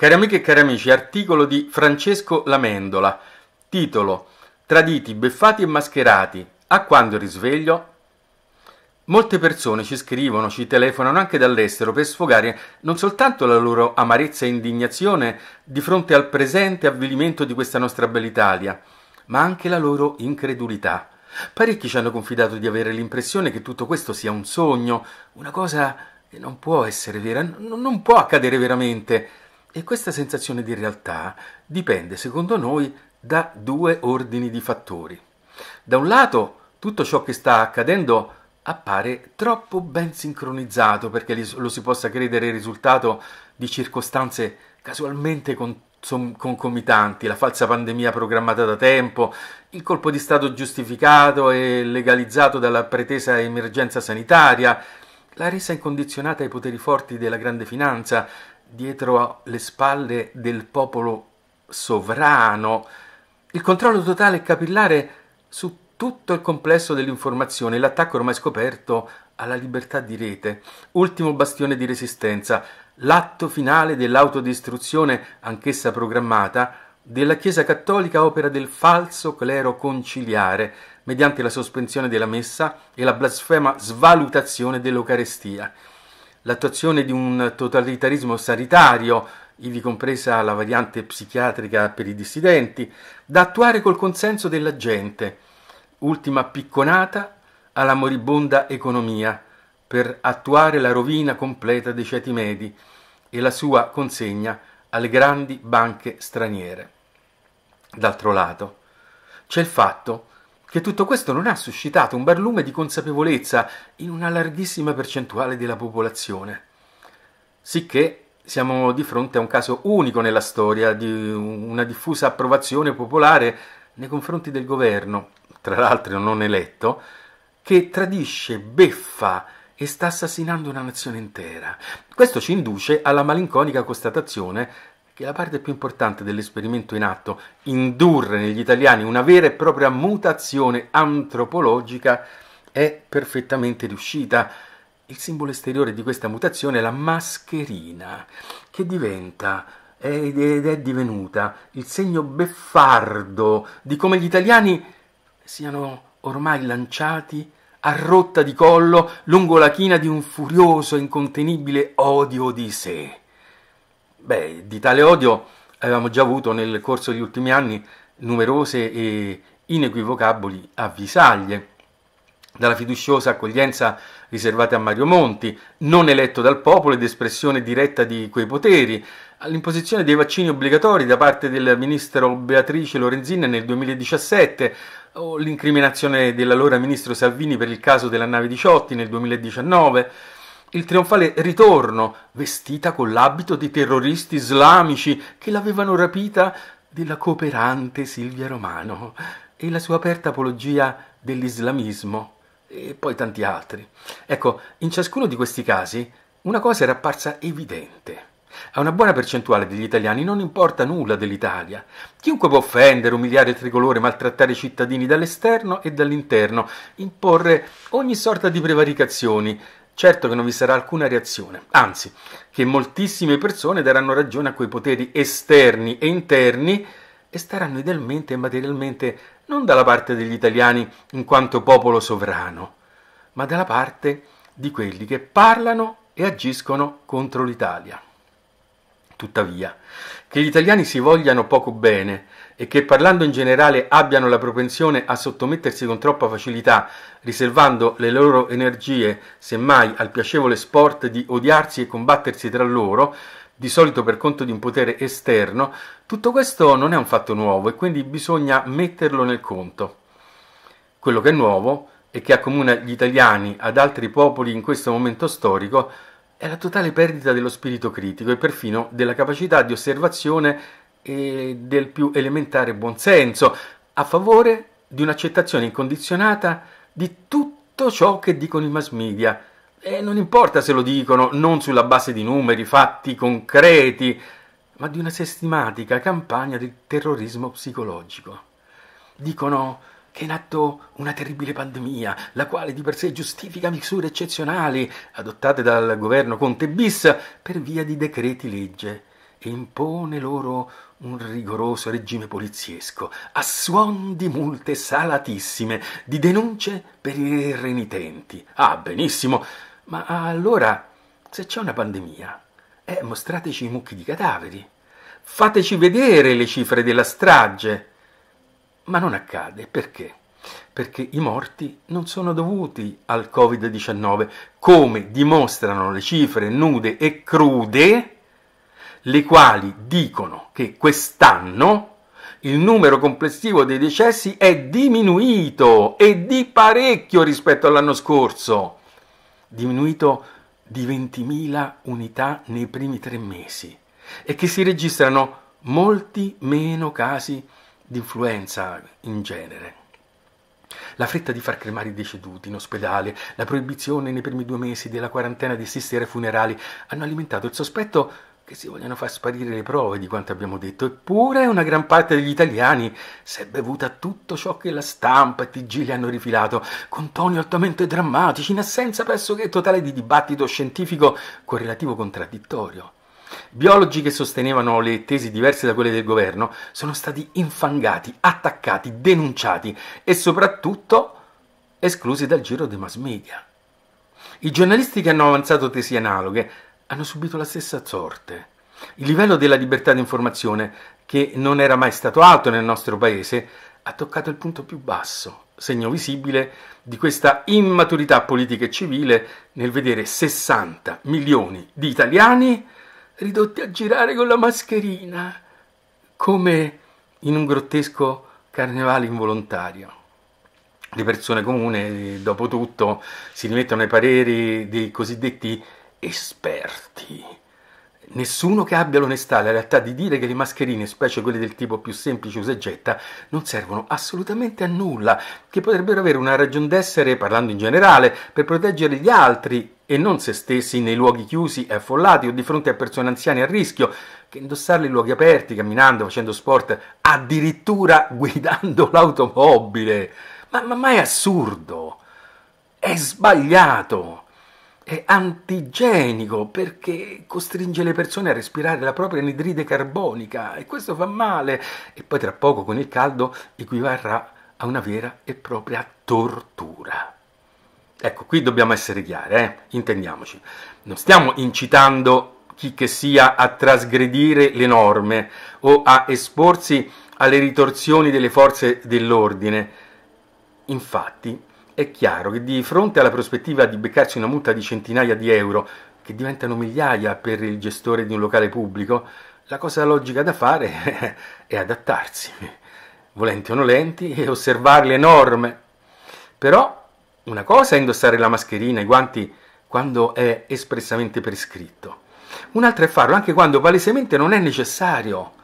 Cari amiche e cari amici, articolo di Francesco Lamendola, titolo Traditi, beffati e mascherati, a quando il risveglio? Molte persone ci scrivono, ci telefonano anche dall'estero per sfogare non soltanto la loro amarezza e indignazione di fronte al presente avvilimento di questa nostra bella Italia, ma anche la loro incredulità. Parecchi ci hanno confidato di avere l'impressione che tutto questo sia un sogno, una cosa che non può essere vera, non può accadere veramente. E questa sensazione di realtà dipende, secondo noi, da due ordini di fattori. Da un lato, tutto ciò che sta accadendo appare troppo ben sincronizzato perché lo si possa credere il risultato di circostanze casualmente concomitanti, la falsa pandemia programmata da tempo, il colpo di Stato giustificato e legalizzato dalla pretesa emergenza sanitaria, la resa incondizionata ai poteri forti della grande finanza, dietro le spalle del popolo sovrano, il controllo totale e capillare su tutto il complesso dell'informazione, l'attacco ormai scoperto alla libertà di rete, ultimo bastione di resistenza, l'atto finale dell'autodistruzione, anch'essa programmata, della Chiesa Cattolica opera del falso clero conciliare, mediante la sospensione della messa e la blasfema svalutazione dell'Eucarestia l'attuazione di un totalitarismo sanitario, ivi compresa la variante psichiatrica per i dissidenti, da attuare col consenso della gente, ultima picconata alla moribonda economia, per attuare la rovina completa dei ceti medi e la sua consegna alle grandi banche straniere. D'altro lato, c'è il fatto che tutto questo non ha suscitato un barlume di consapevolezza in una larghissima percentuale della popolazione. Sicché siamo di fronte a un caso unico nella storia di una diffusa approvazione popolare nei confronti del governo, tra l'altro non eletto, che tradisce, beffa e sta assassinando una nazione intera. Questo ci induce alla malinconica constatazione che la parte più importante dell'esperimento in atto, indurre negli italiani una vera e propria mutazione antropologica, è perfettamente riuscita. Il simbolo esteriore di questa mutazione è la mascherina, che diventa ed è divenuta il segno beffardo di come gli italiani siano ormai lanciati a rotta di collo lungo la china di un furioso e incontenibile odio di sé. Beh, di tale odio avevamo già avuto nel corso degli ultimi anni numerose e inequivocabili avvisaglie, dalla fiduciosa accoglienza riservata a Mario Monti, non eletto dal popolo ed espressione diretta di quei poteri, all'imposizione dei vaccini obbligatori da parte del ministro Beatrice Lorenzin nel 2017, o l'incriminazione dell'allora ministro Salvini per il caso della nave 18 nel 2019, il trionfale ritorno, vestita con l'abito dei terroristi islamici che l'avevano rapita della cooperante Silvia Romano e la sua aperta apologia dell'islamismo e poi tanti altri. Ecco, in ciascuno di questi casi una cosa era apparsa evidente. A una buona percentuale degli italiani non importa nulla dell'Italia. Chiunque può offendere, umiliare il tricolore, maltrattare i cittadini dall'esterno e dall'interno, imporre ogni sorta di prevaricazioni Certo che non vi sarà alcuna reazione, anzi, che moltissime persone daranno ragione a quei poteri esterni e interni e staranno idealmente e materialmente non dalla parte degli italiani in quanto popolo sovrano, ma dalla parte di quelli che parlano e agiscono contro l'Italia. Tuttavia, che gli italiani si vogliano poco bene e che parlando in generale abbiano la propensione a sottomettersi con troppa facilità, riservando le loro energie semmai al piacevole sport di odiarsi e combattersi tra loro, di solito per conto di un potere esterno, tutto questo non è un fatto nuovo e quindi bisogna metterlo nel conto. Quello che è nuovo e che accomuna gli italiani ad altri popoli in questo momento storico è la totale perdita dello spirito critico e perfino della capacità di osservazione del più elementare buonsenso, a favore di un'accettazione incondizionata di tutto ciò che dicono i mass media. E non importa se lo dicono non sulla base di numeri, fatti concreti, ma di una sistematica campagna di terrorismo psicologico. Dicono che è in atto una terribile pandemia, la quale di per sé giustifica misure eccezionali adottate dal governo Conte bis per via di decreti legge e impone loro un rigoroso regime poliziesco, a suon di multe salatissime, di denunce per i renitenti. Ah, benissimo, ma allora, se c'è una pandemia, eh, mostrateci i mucchi di cadaveri, fateci vedere le cifre della strage. Ma non accade, perché? Perché i morti non sono dovuti al Covid-19, come dimostrano le cifre nude e crude le quali dicono che quest'anno il numero complessivo dei decessi è diminuito e di parecchio rispetto all'anno scorso, diminuito di 20.000 unità nei primi tre mesi e che si registrano molti meno casi di influenza in genere. La fretta di far cremare i deceduti in ospedale, la proibizione nei primi due mesi della quarantena di assistere ai funerali hanno alimentato il sospetto che si vogliono far sparire le prove di quanto abbiamo detto, eppure una gran parte degli italiani si è bevuta tutto ciò che la stampa e TG gli hanno rifilato, con toni altamente drammatici, in assenza pressoché totale di dibattito scientifico con relativo contraddittorio. Biologi che sostenevano le tesi diverse da quelle del governo sono stati infangati, attaccati, denunciati e soprattutto esclusi dal giro dei mass media. I giornalisti che hanno avanzato tesi analoghe hanno subito la stessa sorte. Il livello della libertà di informazione, che non era mai stato alto nel nostro paese, ha toccato il punto più basso, segno visibile di questa immaturità politica e civile nel vedere 60 milioni di italiani ridotti a girare con la mascherina, come in un grottesco carnevale involontario. Le persone comune, dopo tutto, si rimettono ai pareri dei cosiddetti esperti. Nessuno che abbia l'onestà e la realtà di dire che le mascherine, specie quelle del tipo più semplice usa non servono assolutamente a nulla, che potrebbero avere una ragion d'essere, parlando in generale, per proteggere gli altri e non se stessi nei luoghi chiusi e affollati o di fronte a persone anziane a rischio, che indossarle in luoghi aperti, camminando, facendo sport, addirittura guidando l'automobile. Ma, ma, ma è assurdo! È sbagliato! è antigenico perché costringe le persone a respirare la propria anidride carbonica e questo fa male e poi tra poco con il caldo equivarrà a una vera e propria tortura. Ecco, qui dobbiamo essere chiari, eh? intendiamoci. Non stiamo incitando chi che sia a trasgredire le norme o a esporsi alle ritorsioni delle forze dell'ordine. Infatti, è chiaro che di fronte alla prospettiva di beccarsi una multa di centinaia di euro, che diventano migliaia per il gestore di un locale pubblico, la cosa logica da fare è adattarsi, volenti o nolenti, e osservare le norme. Però una cosa è indossare la mascherina, e i guanti, quando è espressamente prescritto. Un'altra è farlo anche quando palesemente non è necessario.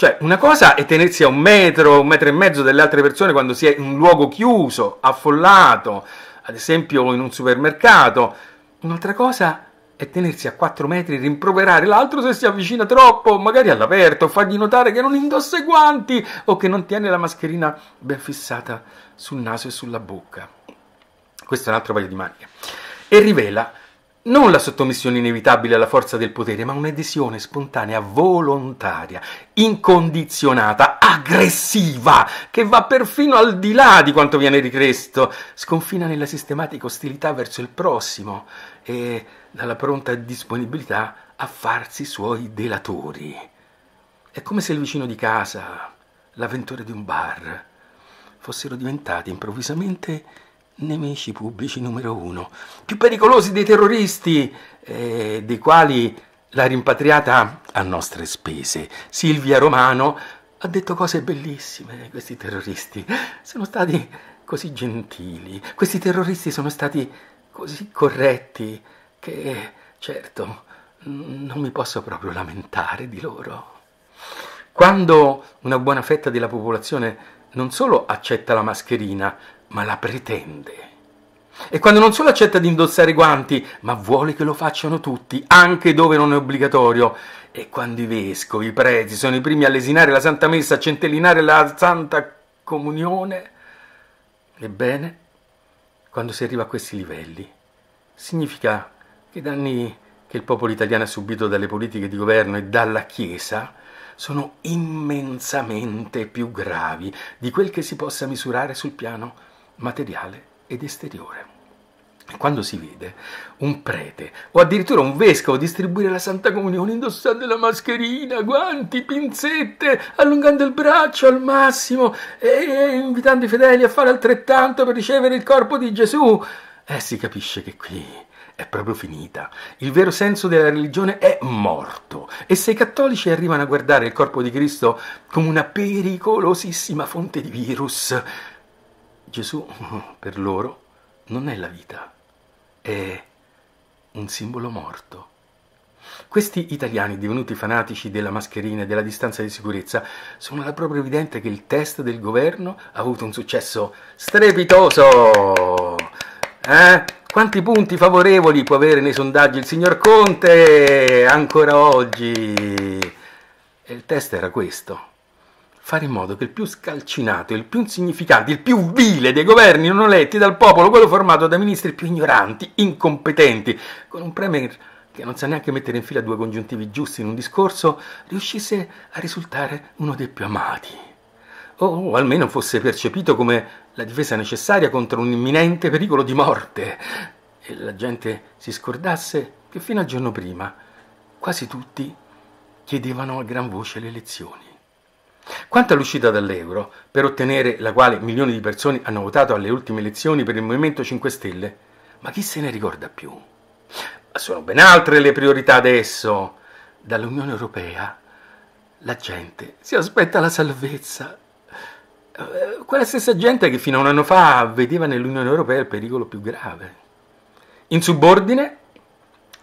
Cioè, una cosa è tenersi a un metro, un metro e mezzo dalle altre persone quando si è in un luogo chiuso, affollato, ad esempio in un supermercato. Un'altra cosa è tenersi a 4 metri, e rimproverare l'altro se si avvicina troppo, magari all'aperto, fargli notare che non indossa i guanti o che non tiene la mascherina ben fissata sul naso e sulla bocca. Questo è un altro paio di maniche. E rivela non la sottomissione inevitabile alla forza del potere, ma un'adesione spontanea, volontaria, incondizionata, aggressiva, che va perfino al di là di quanto viene richiesto, sconfina nella sistematica ostilità verso il prossimo e dalla pronta disponibilità a farsi suoi delatori. È come se il vicino di casa, l'avventore di un bar, fossero diventati improvvisamente nemici pubblici numero uno, più pericolosi dei terroristi, eh, dei quali la rimpatriata a nostre spese, Silvia Romano, ha detto cose bellissime, questi terroristi sono stati così gentili, questi terroristi sono stati così corretti che, certo, non mi posso proprio lamentare di loro. Quando una buona fetta della popolazione non solo accetta la mascherina, ma la pretende. E quando non solo accetta di indossare i guanti, ma vuole che lo facciano tutti, anche dove non è obbligatorio. E quando i vescovi, i preti sono i primi a lesinare la Santa Messa, a centellinare la Santa Comunione. Ebbene, quando si arriva a questi livelli, significa che i danni che il popolo italiano ha subito dalle politiche di governo e dalla Chiesa sono immensamente più gravi di quel che si possa misurare sul piano materiale ed esteriore. Quando si vede un prete o addirittura un vescovo distribuire la Santa Comunione indossando la mascherina, guanti, pinzette, allungando il braccio al massimo e invitando i fedeli a fare altrettanto per ricevere il corpo di Gesù, eh, si capisce che qui è proprio finita. Il vero senso della religione è morto e se i cattolici arrivano a guardare il corpo di Cristo come una pericolosissima fonte di virus, Gesù per loro non è la vita, è un simbolo morto. Questi italiani, divenuti fanatici della mascherina e della distanza di sicurezza, sono la prova evidente che il test del governo ha avuto un successo strepitoso. Eh? Quanti punti favorevoli può avere nei sondaggi il signor Conte ancora oggi? E il test era questo fare in modo che il più scalcinato, il più insignificante, il più vile dei governi non eletti dal popolo, quello formato da ministri più ignoranti, incompetenti, con un premier che non sa neanche mettere in fila due congiuntivi giusti in un discorso, riuscisse a risultare uno dei più amati. O almeno fosse percepito come la difesa necessaria contro un imminente pericolo di morte. E la gente si scordasse che fino al giorno prima quasi tutti chiedevano a gran voce le elezioni. Quanto all'uscita dall'euro, per ottenere la quale milioni di persone hanno votato alle ultime elezioni per il Movimento 5 Stelle, ma chi se ne ricorda più? Ma sono ben altre le priorità adesso. Dall'Unione Europea la gente si aspetta la salvezza. Eh, quella stessa gente che fino a un anno fa vedeva nell'Unione Europea il pericolo più grave. In subordine,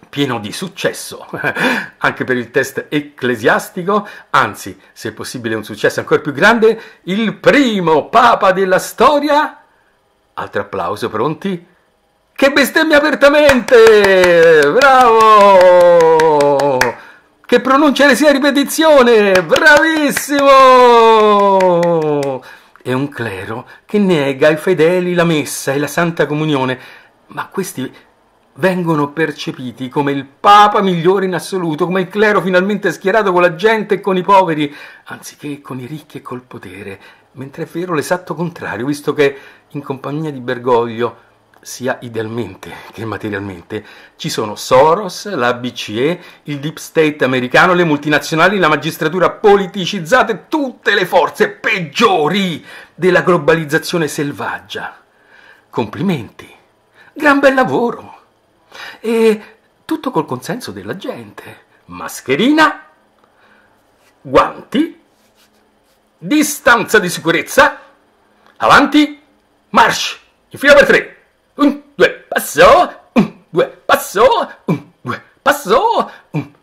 pieno di successo, anche per il test ecclesiastico, anzi, se possibile un successo ancora più grande, il primo papa della storia. Altro applauso, pronti? Che bestemmia apertamente! Bravo! Che pronuncia le sia ripetizione! Bravissimo! È un clero che nega ai fedeli la messa e la santa comunione, ma questi vengono percepiti come il papa migliore in assoluto, come il clero finalmente schierato con la gente e con i poveri, anziché con i ricchi e col potere, mentre è vero l'esatto contrario, visto che in compagnia di Bergoglio sia idealmente che materialmente. Ci sono Soros, la BCE, il deep state americano, le multinazionali, la magistratura politicizzata e tutte le forze peggiori della globalizzazione selvaggia. Complimenti. Gran bel lavoro. E tutto col consenso della gente. Mascherina, guanti, distanza di sicurezza, avanti, march, in fila per tre. Un, due, passo, un, due, passo, un, due, passo, un,